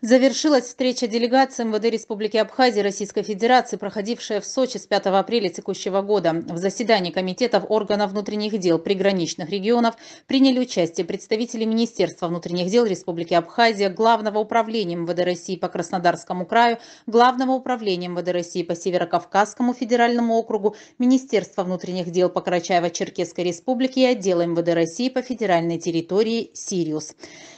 Завершилась встреча делегации МВД Республики Абхазия Российской Федерации, проходившая в Сочи с 5 апреля текущего года. В заседании комитетов органов внутренних дел приграничных регионов приняли участие представители Министерства внутренних дел Республики Абхазия, Главного управления МВД России по Краснодарскому краю, Главного управления МВД России по Северокавказскому федеральному округу, Министерства внутренних дел по Карачаево-Черкесской республике и отдела МВД России по федеральной территории «Сириус».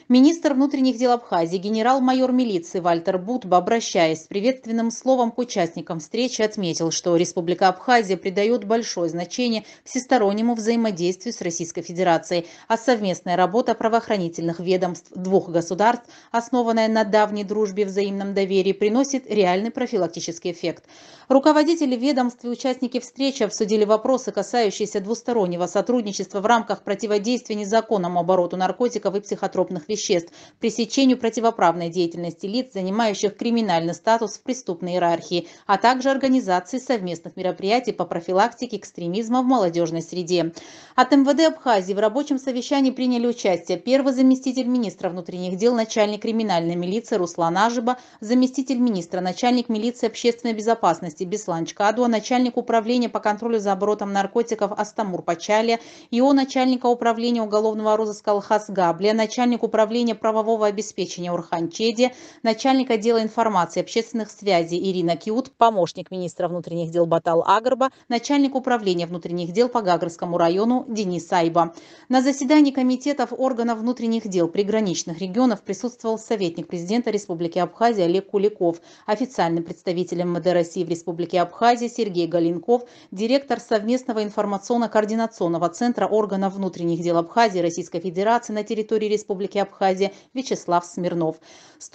Министр внутренних дел Абхазии генерал-майор Майор милиции Вальтер Бутба, обращаясь с приветственным словом к участникам встречи, отметил, что Республика Абхазия придает большое значение всестороннему взаимодействию с Российской Федерацией, а совместная работа правоохранительных ведомств двух государств, основанная на давней дружбе и взаимном доверии, приносит реальный профилактический эффект. Руководители ведомств и участники встречи обсудили вопросы, касающиеся двустороннего сотрудничества в рамках противодействия незаконному обороту наркотиков и психотропных веществ, пресечению противоправной деятельности деятельности лиц, занимающих криминальный статус в преступной иерархии, а также организации совместных мероприятий по профилактике экстремизма в молодежной среде. От МВД Абхазии в рабочем совещании приняли участие первый заместитель министра внутренних дел, начальник криминальной милиции Руслан Ажиба, заместитель министра, начальник милиции общественной безопасности Беслан Чкадуа, начальник управления по контролю за оборотом наркотиков Астамур Пачалия, его начальника управления уголовного розыска Алхас Габлия, начальник управления правового обеспечения Урхан Чеди, Киеве, начальник отдела информации общественных связей Ирина Киут, помощник министра внутренних дел Батал Агрба, начальник управления внутренних дел по Гагарскому району Денис Айба. На заседании комитетов органов внутренних дел приграничных регионов присутствовал советник президента Республики Абхазия Олег Куликов, официальным представителем МВД России в Республике Абхазия Сергей Галенков, директор совместного информационно-координационного центра органов внутренних дел Абхазии Российской Федерации на территории Республики Абхазия Вячеслав Смирнов.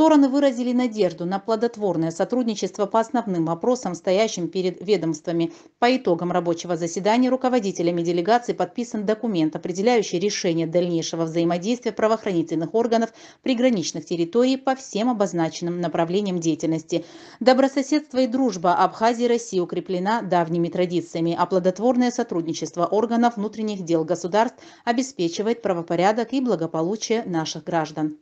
Стороны выразили надежду на плодотворное сотрудничество по основным вопросам, стоящим перед ведомствами. По итогам рабочего заседания руководителями делегации подписан документ, определяющий решение дальнейшего взаимодействия правоохранительных органов приграничных территорий по всем обозначенным направлениям деятельности. Добрососедство и дружба Абхазии и России укреплена давними традициями, а плодотворное сотрудничество органов внутренних дел государств обеспечивает правопорядок и благополучие наших граждан.